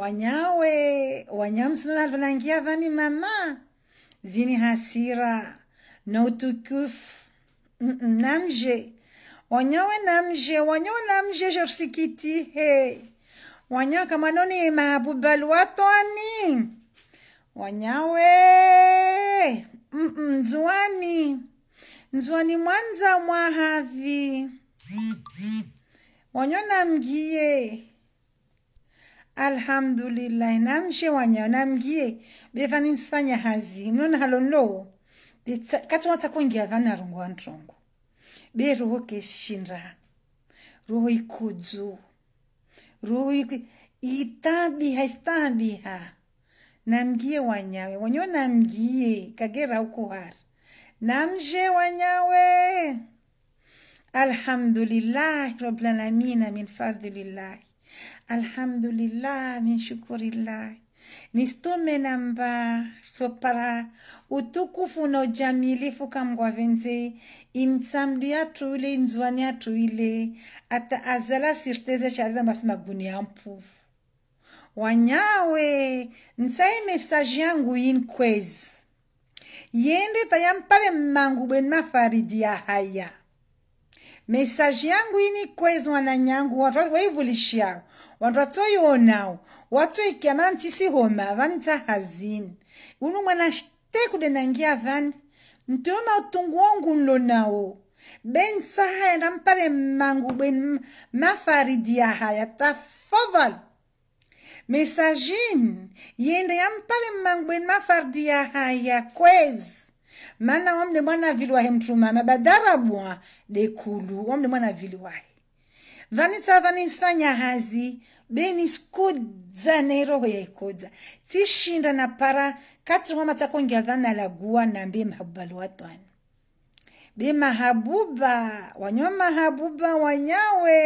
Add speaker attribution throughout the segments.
Speaker 1: Wanyawe wanyamslavlangia vani mama zini hasira na utukufu namje wanyawe namje wanyawe namje jorsikiti he wanyawe kamanoni mabubalwatwani wanyawe nzwani mzuani mwanza mwahavi wanyawe namgie alhamdulillahi namshe wanya namgie bevanisanya hazi mnona halonlowo kati watsakungia vana rongo wantongo be roho keshinra roho ikudzu roho itabiha istabiha namgie wanyawe wanyo namgie kagera uko hari namshe wanyawe Alhamdulillah Rabbil Alamina min fadhilillah. Alhamdulillah min shukurillah. Nistume namba sopara utukufu na ujamilifu kamgwa venze imsamdu yatu ile inzwani yatu ile ata azala sirteze maguni ya yampu wanyawe ntsaye mesaji yangu inkwezi yende tayampale mmangubweni mafaridi ya haya mesaji yangu ini kwezi wananyangu waivulishao wandwatsoionawo watsoikia mana ntisihoma vanitsa hazini unu mwana shte kudenangia vani ntioma utungu wongu nlo be bentsaha yenda mpale mmangu bweni mafaridia haya tafadhali mesajini yende yampale mmangu bweni mafaridia haya kwezi maana wamle mwana viliwahe mtumama badarabwa dekulu wamle mwana viliwahe vanitsa vanisanya hazi benisikudzane roho yaikodza tsishinda na para katsirwa matsakongia vanalaguwa nambe mahabubali watwana be mahabuba wanyo mahabuba wanyawe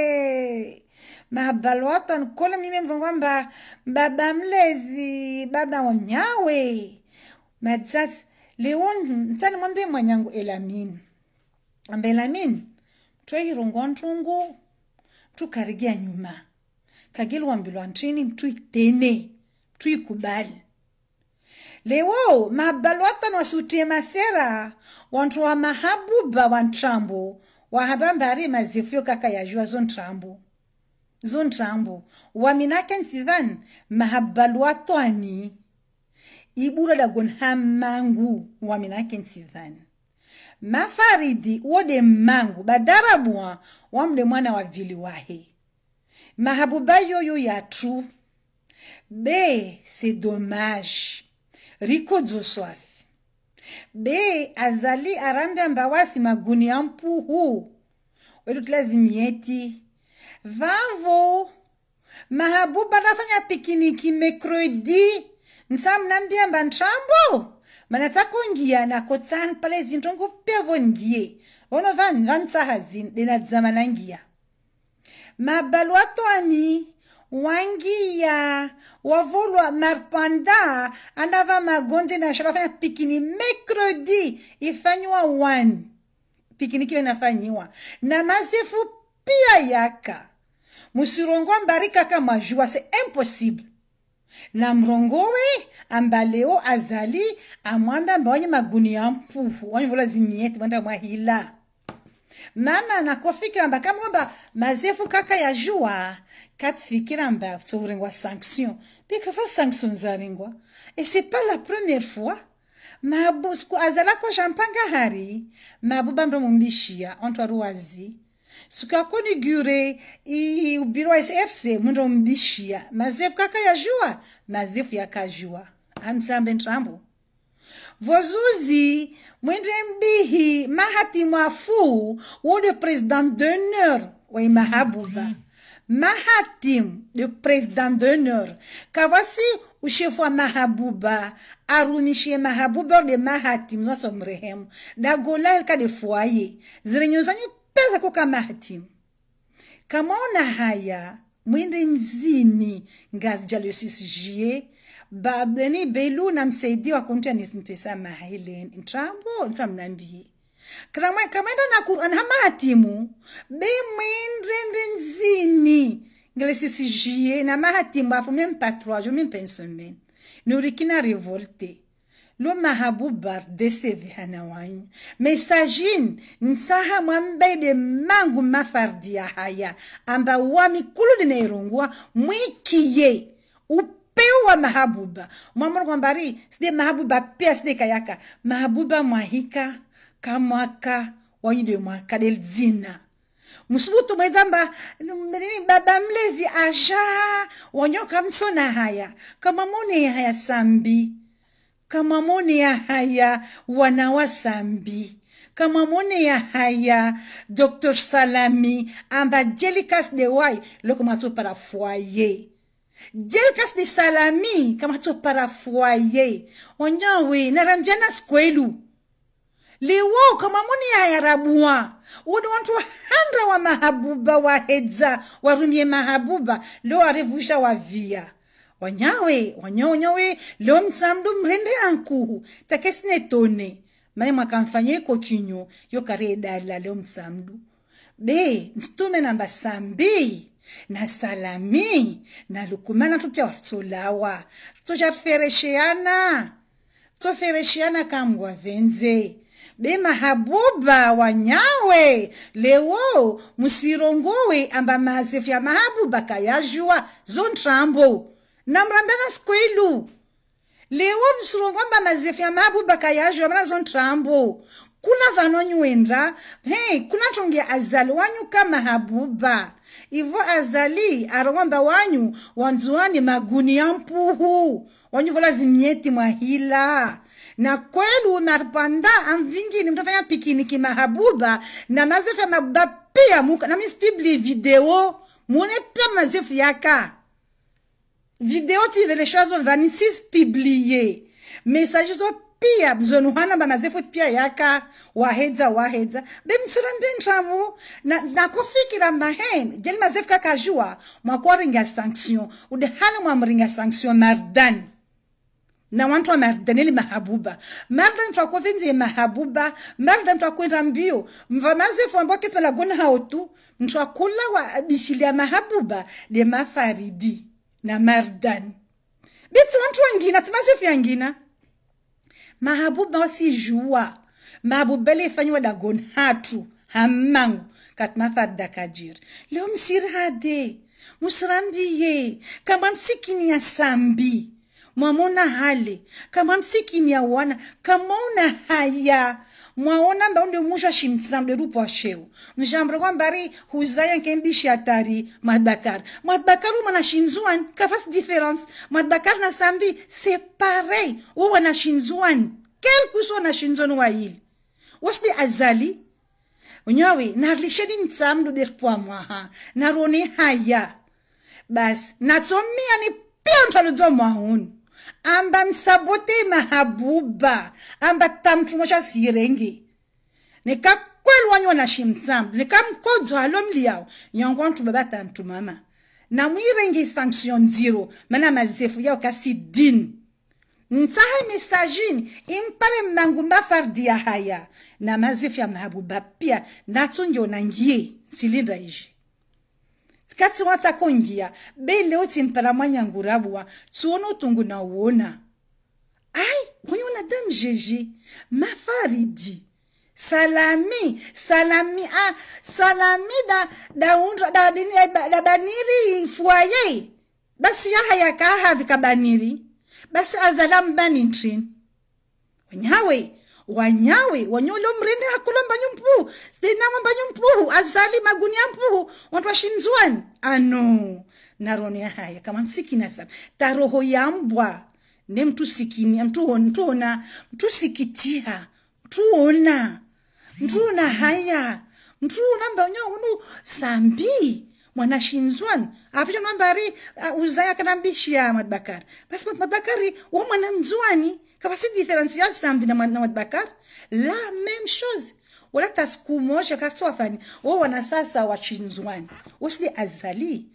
Speaker 1: mahabali watwana mime mrongo mba baba mlezi baba wanyawe madzati ntsani mwambe mwanyangu elamini amba elamini mtwahirongoa ntungu mtukarigia nyuma kagili wambilwa ntini mtuitene mtuikubali lewo mabalu atano wasutie masera wantu wa mahabuba wa ntrambo mbari mazifu kaka yajua zo ntrambo zo ntrambo waminake nsivan mahabalu atwani ibura lagon hamangu waminakensidhani mafaridi wode mangu badarabua wamde mwana wa vili wahe mahabuba yoyo yatu be se dommage riko dzoswafi be azali arambe ambawasi maguni ya mpuhu wetu tilazimieti vavo mahabuba nafanya pikiniki mekredi ny samy nandeha mba ntrambo aho manatsako ngia nakotsahan'ny mpalaizy indrongo mpiavongie onaovany vanitsahaziny de najamanangia mabalo ataony oangia oavoloa marpanda anava magonje na sharafanya pikini mercredi ifanywa one pikini kiyo inafanywa na masefu pia yaka musirongo ambari kaka majua c'est impossible na we ambaleo azali amwanda mbaonye maguni ya mpufu onye vula zimieti mwanda mwahila mana nakofikira mba mba mazefu kaka ya jua katifikira mba pika fa sanksyon za ringwa e se pa la premier fwa mabu kwa shampanga hari mabu bambe mumbishia ontwaruwazi Sou kwa konigure i bilwa SFC, mwen dron mbi shia. Mazif kaka ya jwa? Mazif ya ka jwa. Ham san ben trambo. Vosou zi, mwen dron bihi mahatim wafou ou de prezdan dener wè mahabouba. Mahatim, de prezdan dener. Kwa vwasi ou che fwa mahabouba arouni shie mahaboube ou de mahatim zon som rehem. Da go la el ka de foye. Zirenyo zanyo pwajou pesa kukamati kamaona haya mwende mzini ngazi jalosisijie babeni belu namsaidia wakuntu yanisimpesa mahelen ntrambo nsamnambie kamaenda na Qur'an hama be mwende mzini ngalesisijie na mahatimu afu mempatwajo mempensomene nurikina revolte lo mahabubar desevi hana wanyu mesajin nsaha mwambede mangu ya haya amba wamikulu dinairungua mwikiye upeu wa mahabuba mwamuru mbari, side mahabuba pia sidi kayaka mahabuba mwahika kamwaka wanyude mwaka zina. musubutu mwezamba baba mlezi aja wanyo kamsona haya kama haya sambi kamamone ya haya wana wa zambi ya haya dr salami amba jeli de wai loko kama para foyer jeli de salami kama to para foyer onyawe narambiana skwelu liwo kamamone ya haya rabua wodo wantu handra wa mahabuba wa hedza warumie mahabuba lo arevusha wa via wanyawe wanyaonyawe leo mtsamdu mrende ankuhu takesine mane mwakamfanyia iko chinyo yokare dala leo mtsamdu be mstume namba sambi na salami na lukumana tupya watsolawa tsochatuferesheana tsoferesheana kamgwa venze be mahabuba wanyawe lewo musirongowe amba mazefya mahabuba kayazhuwa zontrambo na mrambeva siku ilu lewo visuro kwamba mazefya mabubaka yazho mrazo ntrambo kuna vano nyuenda hey, kuna tonge azali wanyu kama habuba ivo azali arongomba wanyu wanzuani maguni ya mpuhu wanyu vola zinyeti mwahila na kwelu marpanda amvingini mtafanya kima habuba na mazefi ya mabuba pia muka na misipible video muone pia mazefi yaka video ti vele veleshwazo vani sisipibliye mesajizo pia mzonuhana bamazefu pia yaka wahedza wahedza bemsirambe ntravo nakofikira na kufiki la mahen jeli mazefu kakajua mwakwaringa sanction ude hana mwamringa sanksyon mardani na wantu wa mardaneli mahabuba mardan ya mahabuba mardan twakwenda mbio kitu wala ketwalagona haotu. tu mtwakula wa ya mahabuba de mafaridi na mardan bitsi wantu wangina simasi fyangina mahabu masi juwa mahabu bele ifanywa dagon hatu hammangu katmathadda kajiri leo msir hade musirambiye kamba msikini ya sambi mwamona hale kamba msikini ya wana kamaona haya mwaona ndaundi mwisho ashimtsambe rupo asheu nishambro kwambari huzayan kemdishi atari madakar madakar umana shinzuan kafas difference madakar na sambi c'est pareil uwana shinzuan quel que soit na shinzon waili wasdi azali unyawi narlishedi mtsamdu berpwa mwaha narone haya basi natsommia ni pia mtwaludzo mwahuni amba msabote mahabuba amba sirengi. cha sirengi nikakwelwanywa na shimtsambu mkodzo alo liyao. Nyangu ntu baba tamtumama. Na mwirengi sanction zero mana mazefu yao kasi din nsaha misajini impale mangumba fardi ya haya na mazifu ya mahabuba pia nyo ngie silinda iji tikati watsako ngiya bele utsimpela mwanyangurabuwa tsuona utungu ai ayi huyu nadamu jeje mafaridi salami salami ah, salami da daundra da, da, da baniri fuaye basi yahaya kahavi baniri basi azalamu banintrin wenyawe wanyawe wanyolo mrende hakula mbanye mpuhu sidenamwe mpuhu azali maguni mpuhu wantwashinzwani ano naronea haya kama msikina sana taroho ya mbwa ne mtusikinia mtuona mtusikitia mtuona mtuona haya mtuona unyo unu sambii mwanashinzwan apicho uh, uzaya kanambishia madbakari basi madbakari wa mwana Capacité différentielle, c'est un binamad de bakar. La même chose. je Wala taskumosha kakso afanye. Wao wanasasa wachinzwani. Wasili azali.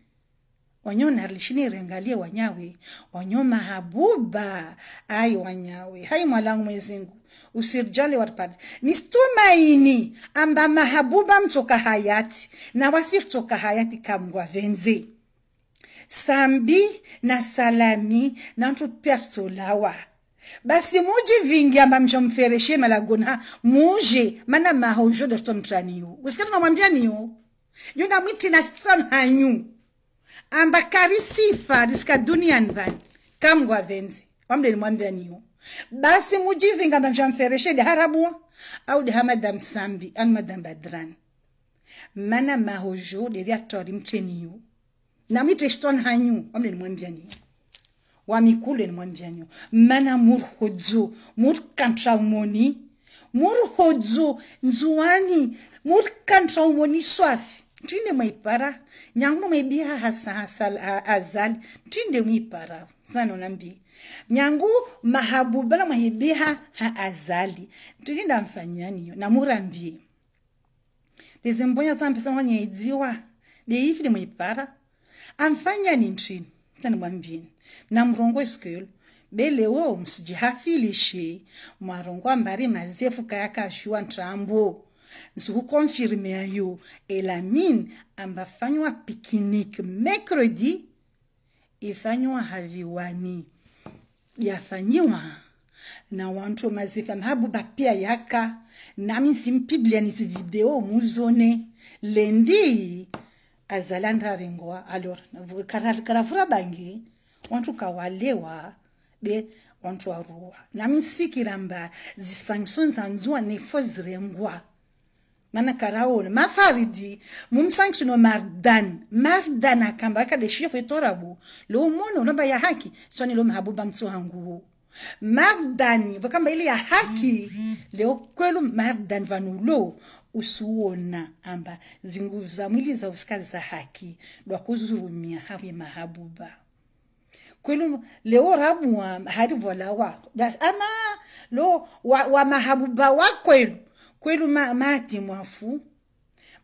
Speaker 1: Wanyo narlishini rengalie wanyawe. Wanyo mahabuba. Ai wanyawe. Hai mwalangu mwezingu. Usirjali warpadi. Nistumaini amba mahabuba mtoka hayati. Na wasir toka hayati kamgwa venze. Sambi na salami na ntu perso lawa basi muji vingi amba mshamfereshe malaguna muji mana mahonjo dosto mtraniyo usikia tunamwambia niyo yuna mwiti na son hanyu amba karisifa riska dunian van kamgwa venze wamde ni mwambia niyo basi muji vingi amba di deharabua au di dehamada msambi anmadambadran mana maho mahojo deriatori mtreniyo na mwiti ston hanyu wamde ni mwambia niyo ho amikolo eny moambian'io manamoro hojo moro kantraomoni moro hojo njoany moro kantraomoni soavy ndrinde maibara nyangona maibi azaly ndrinde mibarao zany onambi nyangu mahabubala maibiha haazali ndrinde amfanyaniyo namurambie lezimbonya zambisa mwanyaidziwa leivi limwibara amfanyani ndrini tsanimwambini namrongwa esikulo belewo msijihafilishi mwarongo ambari mazefu kayakashuwa ntrambo nsukukonfirme ayo elamin ambafanywa piknik mercredi ifanywa haviwani yafanyiwa na wantu mazefa mhabu bapia yaka nami nsimpiblia nisi video muzone lendi azala ndarengwa alor karavura bangi wantu kawalewa de wantu aruwa nami sifikira mba zisanction zanzuwa nefo zirengwa mana karaona mafaridi mumsanctiono mardan mardan akamba akadeshia fetorabo lo mono unomba ya haki soni lo mahabuba mtsuhanguo mardani vakamba ile ya haki leo kwelu mardan vanulo usuona amba zinguvu za mwili za usikazi za haki lwakuzurumia havi mahabuba kwenu lewo wa hari volawa bas ama lo wa, wa mahabuba wa kwelu kwenu ma, mati mwafu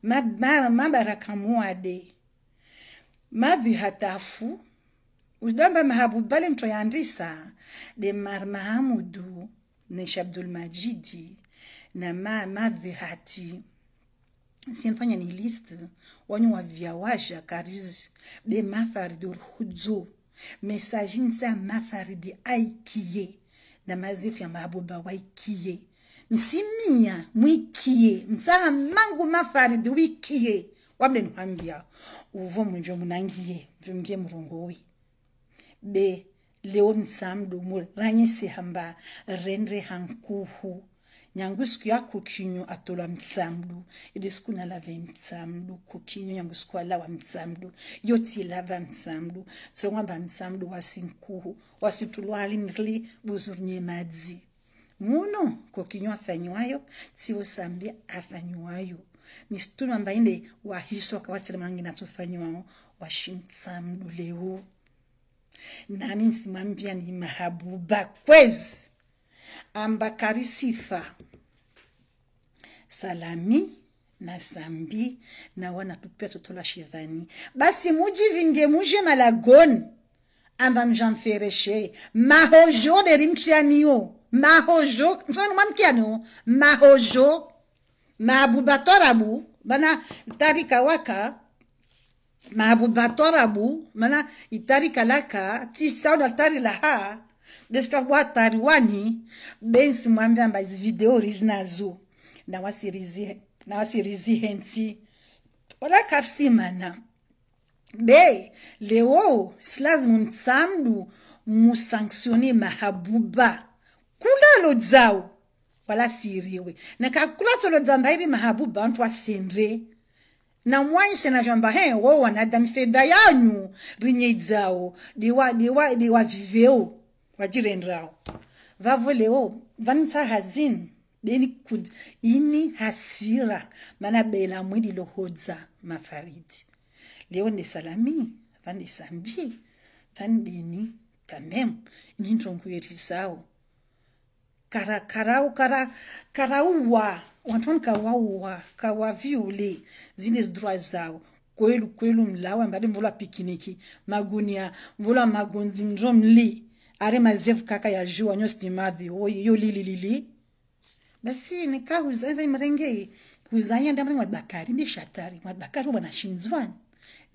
Speaker 1: ma, ma, mabaraka muade madhi hatafu udamba mahabuba le mto yandisa de mar mahamudu ne shabdul majidi na ma, madhi hati sinfanya ni list wanyu wavyawaja karizi de mathari durhudzo mafaridi aikiye na mazefy amaboba waikie misy mia mwikie msaa mangu mafaridi wikie wamle nihambia uvo mwenjo munangie mvimgie wi be leo msamdumu ranyisi hamba rendre hankuhu nyango siku yako kinyo atola mtsamdu ile siku lave mtsamdu kukinyo nyango siku wa mtsamdu yoti lava mtsamdu so ngamba mtsamdu wasinkuhu wasitulwali mrli buzurnye madzi muno kokinyo afanywayo tiosambia afanywayo wa hiso kwa akawatila mangi natofanywawo washimtsamdu leo nami nsimwambia ni mahabuba kwezi amba sifa salami na zambi na wana tupeso tolashivani basi mujivinge muje malagoni amba mjamfereshe mahojo deri mtuyaniyo mahojo msoni mwamkiano mahojo maabubatorabu bana tarika waka maabubatorabu mana itarika laka tisauda tari laha desikabwatari wani bensi mwambiamba izi video rizinazo karsi mana be lewo silazimu msamdu musanksione mahabuba kulalo dzawo wala siriwe nakakulatsolo dzamba iri mahabuba antu asendre namwanyise na jamba he wo wanadamu fedha yanyu rinye dzawo diwa diwa diwa viveo wajirendrawo vavo lewo vanitsa hazini deni belikud ini hasira maana bela mwili lohodza mafaridi leo ndisalami vandisambi vandini kamem nindronguyerisao kara karau kara karauwa wantoni kawauwa kawaviule zine zidroa zao kwelu kwelu mlawa mbali mvula pikiniki magunia mvula magonzi mdro mli are mazevu kaka ya jua nyosimadhi yo lililili li, li basi nikahuza hivyo mrenge kuzanya ndamri mwadakari bishatari na sambi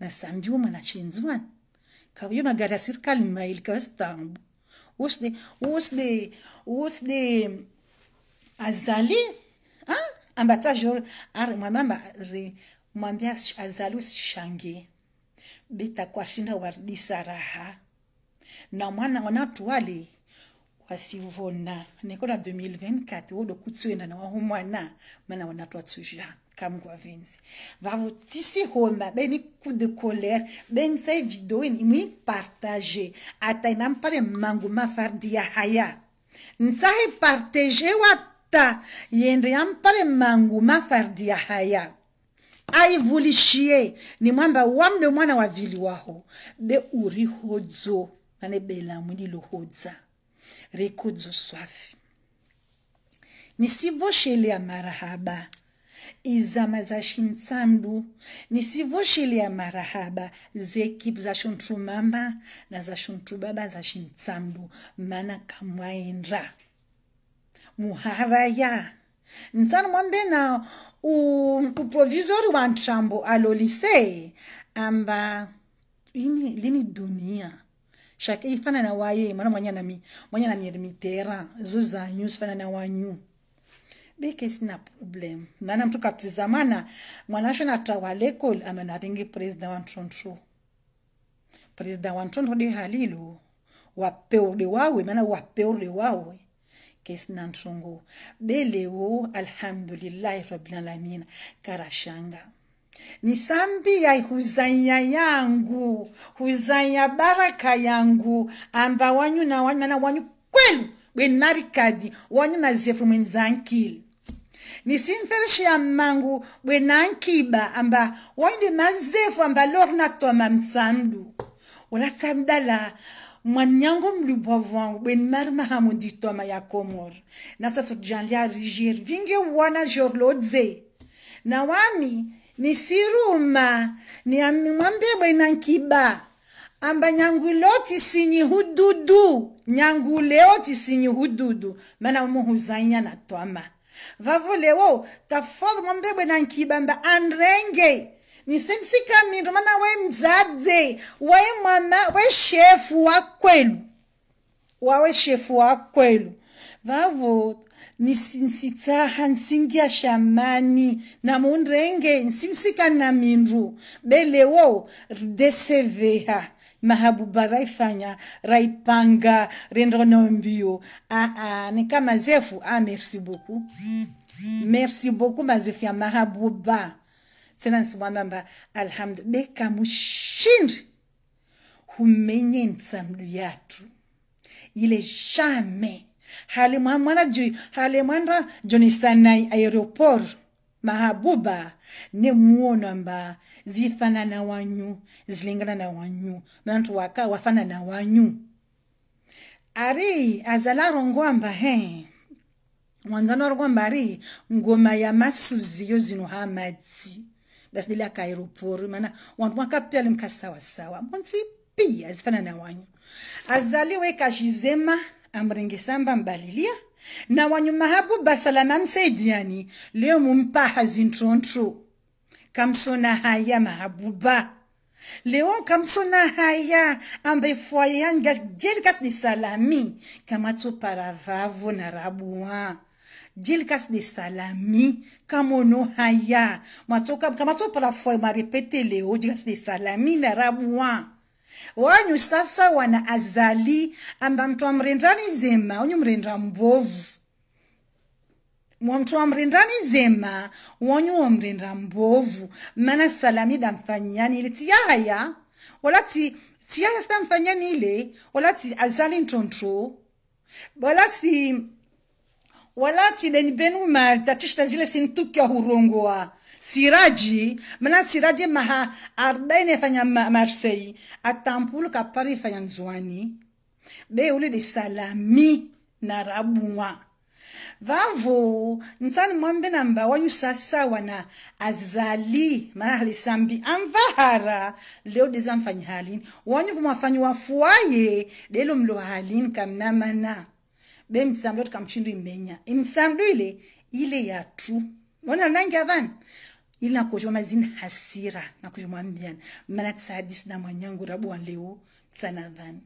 Speaker 1: nasambiwa mwanashinzwani kabuyo magara serikali maili stambu usde usde usde azali jor ar mwamama re mwambia azali usishange bitakwashinda wardisa raha na mwana wanatuwali vasivona niko na 2024 odo kutsuenda na wahumwana mana wanatwa tuja kamgwa vinzi vavo tisi homa beni coup de colère beni sai video ini mwi partage ata inampare mangu mafardia haya nsahi partage wata yende yampare mangu mafardia haya aivulishie ni mwamba wamde mwana wa vili waho be uri hodzo mane bela mwili lohodza rikudhuswafi nisivoshelea marahaba izama zaxintsandu nisivoshelea marahaba zekipu zaxontru mamba na zaxontru baba zaxintsandu mana kamwaenra muharaya ntsano mwambena uprovisori wa ntrambo alo amba ini lini dunia chaque i fana na waye mana mwanyana mi mwanyana mi mitera zuza news fana na wanyu beke sina problem mana mtu katuzamana mwanasho na trawa lekol ama na ringi president wa ntrontro president wa ntrontro de halilo wapeurde wawe mana wapeurde wawe kesina ntongo belewo alhamdulillahi rabbil alamin karashanga ni sambi ya huzanya yangu huzanya baraka yangu amba wanyu na wanyu na wanyu kwelu bwenarikadi wanyu na zefu mwenzankili ni mwenzankilu ya mangu bwenankiba amba wanyu ni mazefu amba lor lornatoma mtsamdu ulatsamdala mwanyangu mlubwa vangu bwenimari mahamu nditoma ya komor nasaso janlia rigier vinge wana jorlodze na wami nisiruma niamwambie bwana nkiba amba nyanguloti sinyi hududu nyanguleoti sinyi hududu mana muhuzanya na twama vavulewo tafodha mwambie bwana nkiba mba andrenge nisemsikamindu mana we mzadze we mwana we shefu wa kwelu wawe shefu wa kwelu vavo nisinsitsaha nsingiashamani namundrenge shamani na mindu belewo deseveha mahabuba raifanya raipanga rendronombio aa ni kama zefu a merci beaucoup merci beaucoup mazefu ya mahabuba tena nsimwamamba alhamdu beka mushindi humenye nsamdu yatu ile jamais hali mana ju hali halimanra jonistanai aeroport mahabuba ni muono mba zifana na wanyu zilingana na wanyu nantu waka wafana na wanyu ari azala rongo mba he wanzano rongo mba ari ngoma ya masuziyo zino hamadzi dasideli aeroport mana wantu mwakapyali sawa mwanzi pia zifana na wanyu azali weka kashizema samba mbalilia na wanyuma hapo basalama msaidiani leo mumpa hazintrontro kamsona haya mahabuba leo kamsona haya ambaye fwayanga jelkas ni salami kamatso paravavo na rabuwa jelkas ni salami kamono haya matso kamatso parafoy marepete leo jelkas ni salami na rabuwa wanyu sasa wana azali amba mntu amrendani zema onyu mrenda mbovu mtu amrendani zema wanyu wamrenda mbovu mana salami damfanyani ile tiya haya wala ti tiya damfanyani ile wala ti azali ntontro wala si wala ti deni benu marta tishtanjile sintukia hurongoa siraji mna siraji maha ardaine fanya marsei atampulu kapari fanya nzwani be ule de salami na rabunwa vavo nsani mwambe na wanyu sasa wana azali mana halisambi amvahara leo deza mfanyi halini wanyu vumafanyi wafuaye delo mlo halini kamnamana be msamdo kamchindu imenya imsamdo ile ile ya tu wona nangi avani ila kojwa mazini hasira na kujomwambiana mana tisadisi na mwanyangu rabwa leo tisanadhani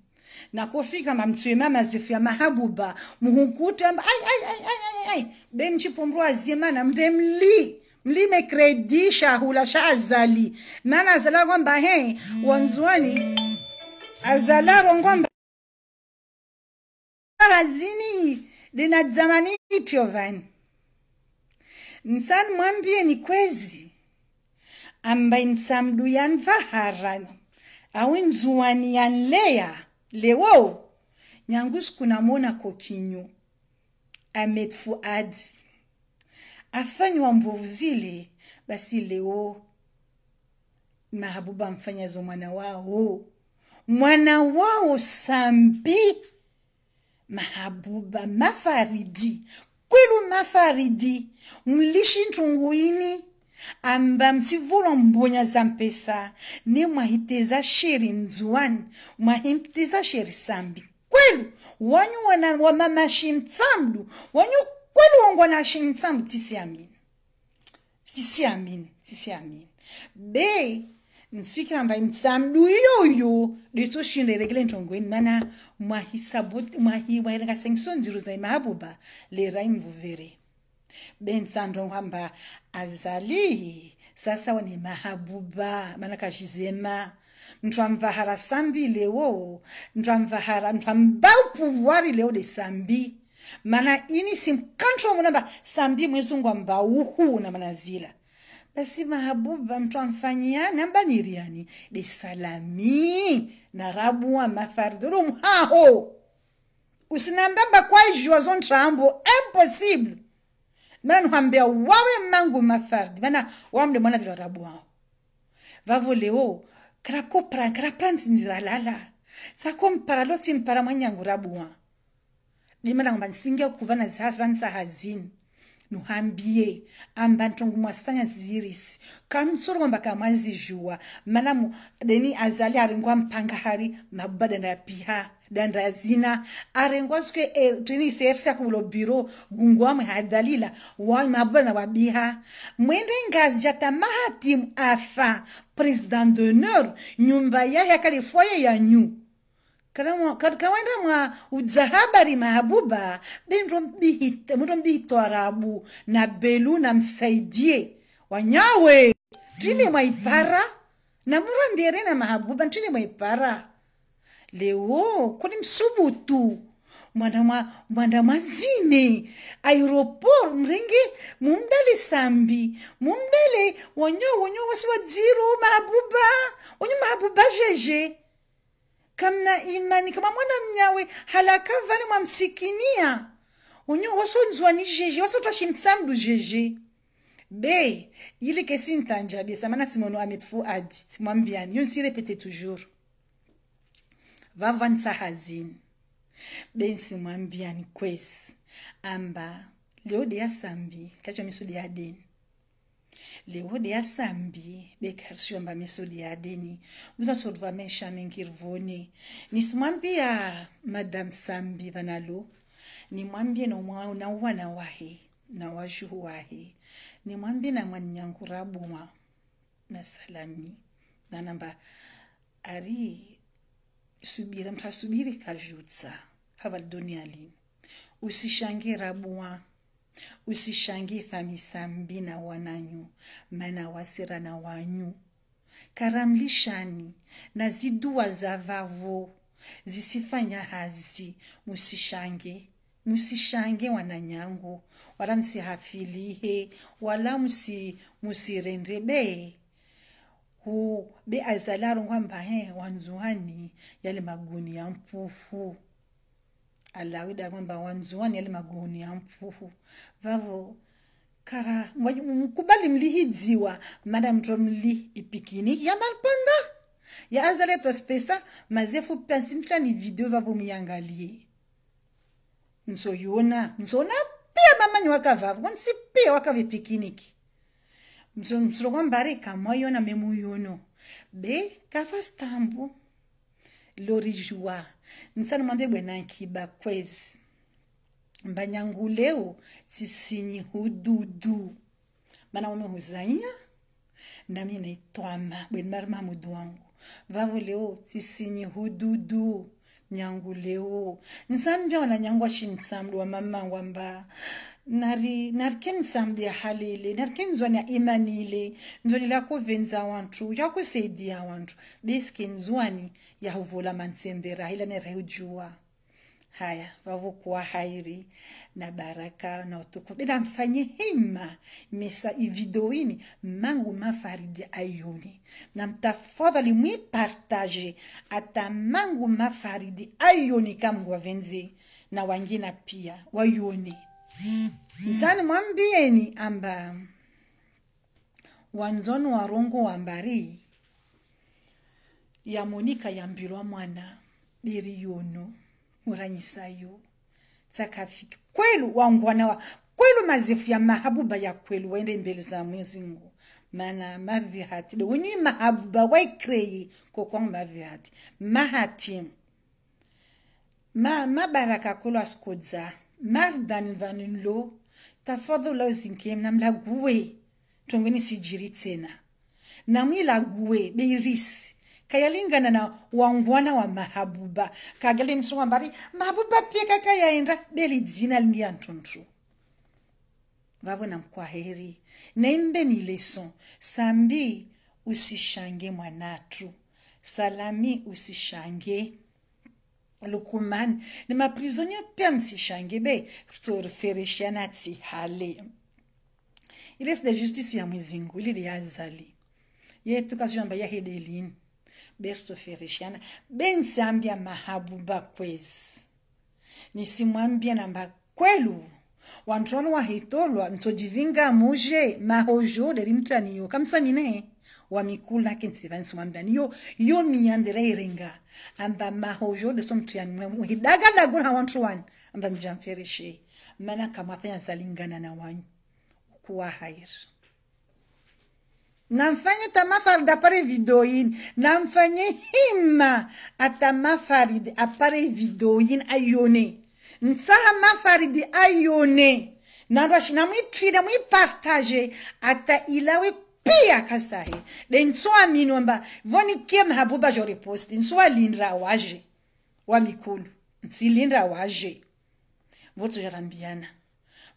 Speaker 1: nakofika mamtsuima mazifu ya mahabuba muhunkuta ai ai ai ai ai ai benchipomrwa azimana mnde mli mlime kredi sha azali mana azala kwamba he wanzuani rongomba ngwamba razini dinadzamani tiovani Nsani mwambie ni kwezi ambaye nsamduya nvahara awi nzuwani ya nleya lewo nyangu sikunamwona kokinyo Ahmed Fuad afanywa mbovu zile, basi leo Mahabuba amfanyazo mwana wao mwana wao Sambi Mahabuba Mafaridi kwilu Mafaridi mlishi ntungu ini amba msivula mbonya za mpesa ne mwahiteza sheri mzuani mwahiteza sheri sambi kwelu wanyu wana mtsamdu wanyu kwelu wangwanashi mtsamdu tisiamini tisiamini tisiamini be nsfika amba mtsamdu iyoyo detoshinderekele ntongweni mana mwahiwairika sengiso nziro zaimahabuba lerai mvuvere bensando kwamba azali sasa wane mahabuba manaka kazhizema mntu amvahara sambi lewo mntu amvahara mntu amba upuvwari lewo de sambi mana ini simkantro munamba sambi mwezungu amba uhu na manazila basi mahabuba mtu amfanyiani niriani de salami na rabu wa mafardurum haho usinambamba kwaijwa zontrambo impossible mnanhwambia wawe mangu mafar dimana wamle mwana dhilo rabuao vavolewo kra kopran kra pransinzira lala sakompara loti mpara mwanyangu rabua dimanangumbansinge kuva nazisavanisa hazini nuhambie amba ntongo mwasanya zirisi kamtsoro wamba kamwazizhuwa manamu deni azali ari ngwa mpanga hari mabuba dandapiha danda hazina arengwa sike eh, sefsa kulo biro gungwa mwe hadalila wa mabula na wabiha mwende ngazi jata mahatim afa president d'honneur nyumba ya ya kalifoye ya nyu kawenda mwa uzahabari mahabuba mtombihito arabu na belu na msaidie wanyawe tini mwaipara na murambiere na mahabuba ntine mwaipara le o kuni msubutu mwandama mwandama zine aeroport mrenge mumdale sambi mumdale wanyo wanyo wasi wa dziro mahabuba wanyo mahabuba zheje kamna imani kama mwana mnyawe halaka vale mwamsikinia wanyo waso nzwani zheje waso twashi mtsambu zheje be yili kesi ntanjabie samana tsimono amet fo adit mwambiani yonsi repete toujours vavanisa bensi mwambia ni kwesi amba leode sambi kacho misudi ya deni leode yasambi bekarishomba misudi ya deni uzatsolva mesha mengirivoni nisimwambia madam sambi vanalo nimwambie na uwana wahe na wajuhu wahe nimwambie na mwaninyangu rabuma na salami nanamba ari subira mtasubiri kajutsa hava dunia usishangi rabua usishangi thamisambi na wananyu mana wasira na wanyu karamlishani na zidua za vavo zisifanya hazi musishange musishange wananyangu wala msihafilihe wala msi, musirenrebee hu be azalaro ngwamba he wanzuani yale maguni ya mpuhu alawida kwamba wanzuani yale maguni ya mpufu vavo kara mkubali mlihidziwa mara mtro mli ipikini ya malponda ya azale spesa mazefu pansi ni video vavo miangalie nsoyona nsona pia mamanyi wakavavo nsi pia wakavipikiniki msoro kwambare kamwa yona memuyono be kafasitambo lori jua nsana mwambe bwena nkiba kwezi mbanyanguleo tsisinyi hududu mana wame huzanya nami naitwama bwena mamudu wangu vavo leo tsisinyi hududu nyanguleo nsambyona nyangwa shimtsamdu wa mamangu amba nari ya ya imani narikinzwania imanile la kuvenza wantu ya yakusaidia wantu biski nzwani huvula mansembera hila nerehujua haya vavokuwa hairi na baraka na utuku bila mfanye hima mesa ividoini mangu mafaridi ayuni na mtafadhali mwi mwipartaje ata mangu mafaridi ayuni kamgwavenzi na wangina pia wayuni nzani mwambieni amba wanzoni warongo wa mbari yamonika yambilwa mwana deri yono muranyisayo tsakafiki kwelu wangwana wa kwelu mazifu ya mahabuba ya kwelu waende mbele za mwezi mana mavi hati de unywi mahabuba waikreye kokwangu mavi hati mahati ma mabaraka kolo asikodza mardan vanhu lo tafadhali uzinkem namlague tongweni sijiri tena namwilague beirisi kayalingana na wangwana wa mahabuba kagale msungu mbari mahabuba pia kakayaenda beli dzina lindia ntuntu vavo namkwaheri naimbe ni leson sambi usishange mwanatu salami usishange lukumani nemaprizoni pamsishange be kutorefereshana tsi hale ile sida justice ya mwezingu ile yazali ye tukazijamba yahedelini bertofereshana bensiambia mahabu bakwezi nisimwambia namba kwelu wantu wanu wahitolwa ntojivinga muje mahojoderi mtaniyo kamsamine wamikulakini vansiwamdani yo yo miyandira iringa amba mahojo desomtriani hidagadagun hawantruwani amba mjamfereshei mana kamatanya zalingana na wanyu kuwa hairi namfanye tamafari dapare videoin namfanye hima atamafaridi apare videoin ayone nsaha mafaridi ayone narwashi namwitrire mwipartage ata ilawe pia kasahe de nsoa minwa mba voni kiem habuba jori post nsoa linra waje wa mikulu nsilinda waje voto jarambiana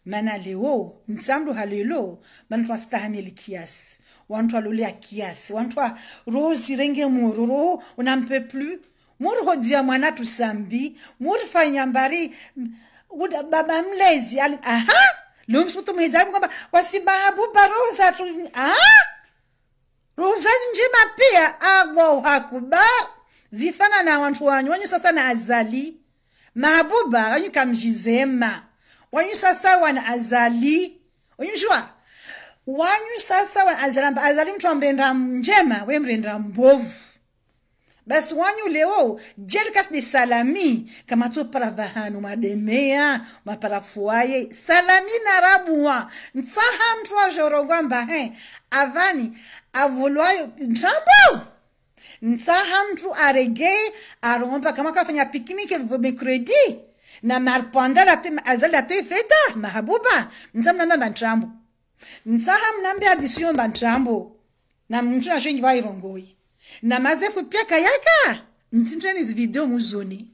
Speaker 1: mana leo nsamdu halelo bantu astahamili kiasi wantu alolea kiasi wantu rozi renge muru roho unampe plus muri hodia mwana tusambi muri fanyambari baba mlezi aha leo msimutu mwenzangu kwamba wasimahabu baroza tu roza ah? njima pia agwau hakuba zifana na wantu wanyu wanyu sasa na azali mahabuba wanyu kamjizema wanyu sasa wana azali unyujua wanyu sasa wana azali azali mtu amrenda njema we mrenda mbovu basi wanyule wo jeli kasdi salami kamatso paravahanu mademeya maparafuaye salami narabuwa ntsaha mntu azhorogwamba he avani avulwayo ntsambo ntsaha mntu arege aromba kama kafanya pikiniki vomekredi na marpandala tu azala feta mahabuba ntsamna mamba ntsambo ntsaha mnambe adisiyo mba na mntu ashengi vairongoi namazefupyaka yaka mtsimtweni izi video muzuni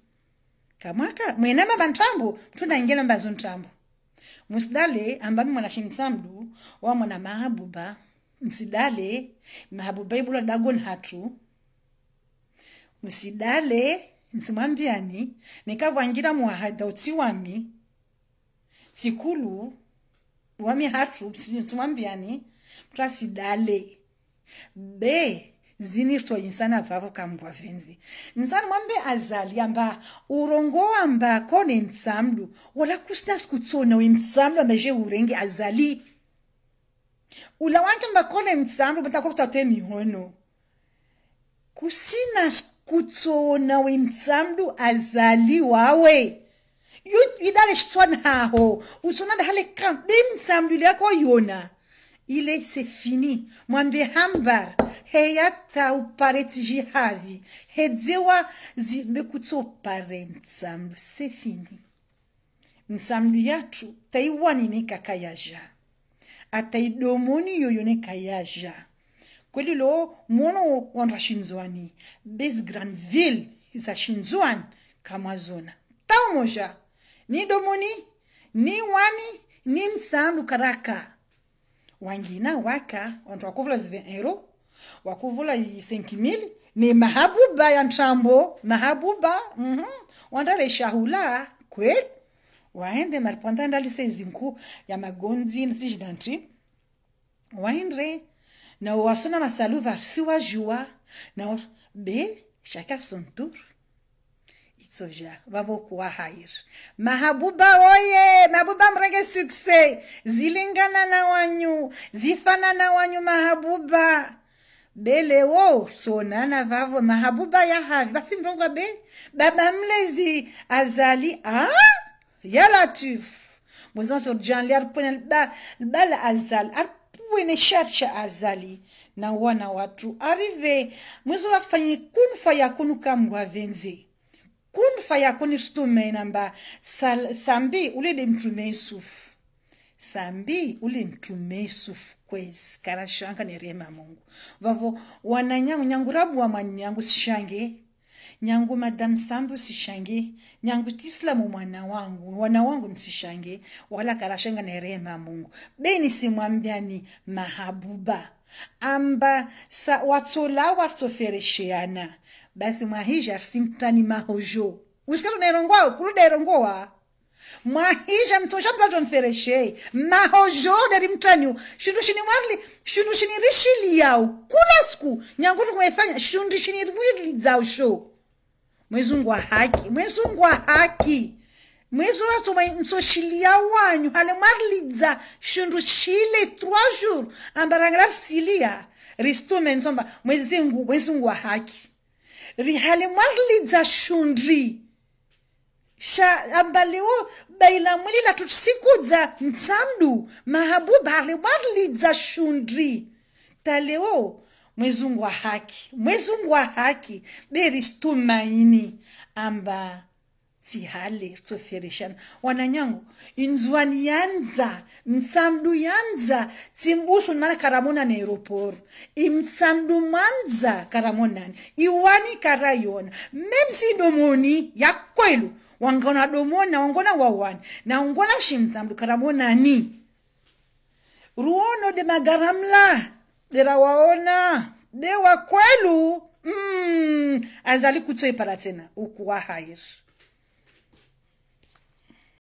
Speaker 1: kamwaka mwena maba nthambo mthunaingela mbazo nthambo musidale ambami mwana shimtsamdu wa mwana mahabuba msidale mahabuba ibula dagon hatu musidale nsimwambiani nikavwangira muahada utsi wami tsikulu wami hatu nsimwambiani mtwasidale be zinicho insana vavo kamugwa venzi nsani mwambe azali amba urongo amba kone mtsamdu wala kusinas kutsona we mtsamdu amba je urenge azali ula wanke mba kone mtsamdu mtakokutsatwe mihono kusina kutsona we mtsamdu azali wawe idale xitswana haho usona ndahale kam mtsamdu liyako yona ile c'est fini mwambie hambar heyata upareti jihavi hedziwa zimekutopare mtsambu c'est fini mtsambu yathu taiwanineka kayaja ataidomoni yoyoneka yaja kweli lo mono wanthu axinzuani bes grandville ville zaxinzuani kamwazona tau moja ni domoni ni wani ni msandu karaka wangina waka wantu wakuvula zive ero wakuvula isenkimili ni mahabuba ya ntambo mahabuba mm -hmm. wandale shahula kweli waende ndali se zinku ya magonzi nzijidanti waendre na wasona masaluva wajua na be shaka son soja vavokuwa hair mahabuba oye mahabuba mreke sukse zilingana na wanyu zifana na wanyu mahabuba bele wo sonana vavo mahabuba ya havi basi mrongwa be baba mlezi azali a ah, yalatifu mwezima sorjanli aripwene libala azali aripwene sharsha azali na wana watu arive mwezo wakufanye kunu faya kunu kamgwa venze kundfa yako ni situme namba Sal, sambi ulede mtume yusufu sambi uli mtume yusufu kwezi kana shanka ni rema mungu vavo wananyangu nyangu rabu wa mwani nyangu sishange nyangu madam sambu sishange nyangu tislamu mwana wangu wana wangu msishange wala kala karashanga ni rema mungu beni simwambiani mahabuba amba sa watsola watsoferesheana basi mwahi zvarisi mutani mahozho usikatonaerongwa kurudaerongowa mwahizha mtsoshamzato mfereshei mahozho dari mutaniwo shundu shini mwarili shundu shini rishiliyawu kulasku nyangu tikumaithanya shundu shini rimuridzausho mwezungwa haki mwezungwa haki mwezovatsoma mtsoshiliya wanyu hale mwarilidza shundu chile trois jour ambarangala risiliya risitume ntsomba mwezingu mwezungwa haki rihale mwarlidza shundri sha ambaliwo baila mwilila tusikudza mtsamdu mahabuba hale mwarlidza shundri talewo mwezungu wa haki mwezungu wa haki beri stumaini amba tsihale tsofereshana hoananyango inzoany ianja mitsamdo ianja tsy mbosony mana karamona monany aéroport i manza manja karaha monany ihoany karaha iona même si domoni yakoelo wangona domoni na wangona wahoany na wangona shi mitsamdo karaha monany ruono de magaramla de raha waona de wakoelo mm, azali kutsoepara tsena ukuwa hairi